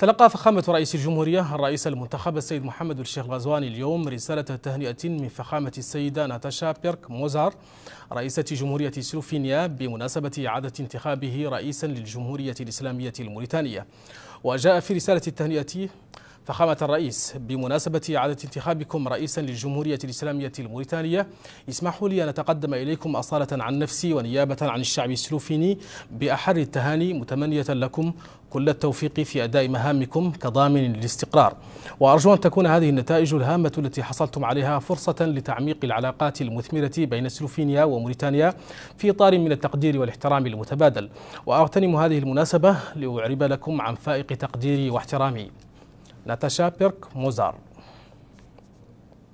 تلقى فخامة رئيس الجمهورية الرئيس المنتخب السيد محمد الشيخ غزواني اليوم رسالة تهنئة من فخامة السيدة ناتاشا بيرك موزار رئيسة جمهورية سلوفينيا بمناسبة إعادة انتخابه رئيسا للجمهورية الإسلامية الموريتانية وجاء في رسالة التهنئة فخامة الرئيس بمناسبة إعادة انتخابكم رئيسا للجمهورية الإسلامية الموريتانية اسمحوا لي أن أتقدم إليكم أصالة عن نفسي ونيابة عن الشعب السلوفيني بأحر التهاني متمنية لكم كل التوفيق في أداء مهامكم كضامن للاستقرار وأرجو أن تكون هذه النتائج الهامة التي حصلتم عليها فرصة لتعميق العلاقات المثمرة بين سلوفينيا وموريتانيا في إطار من التقدير والاحترام المتبادل وأغتنم هذه المناسبة لأعرب لكم عن فائق تقديري واحترامي لاتاشا بيرك موزار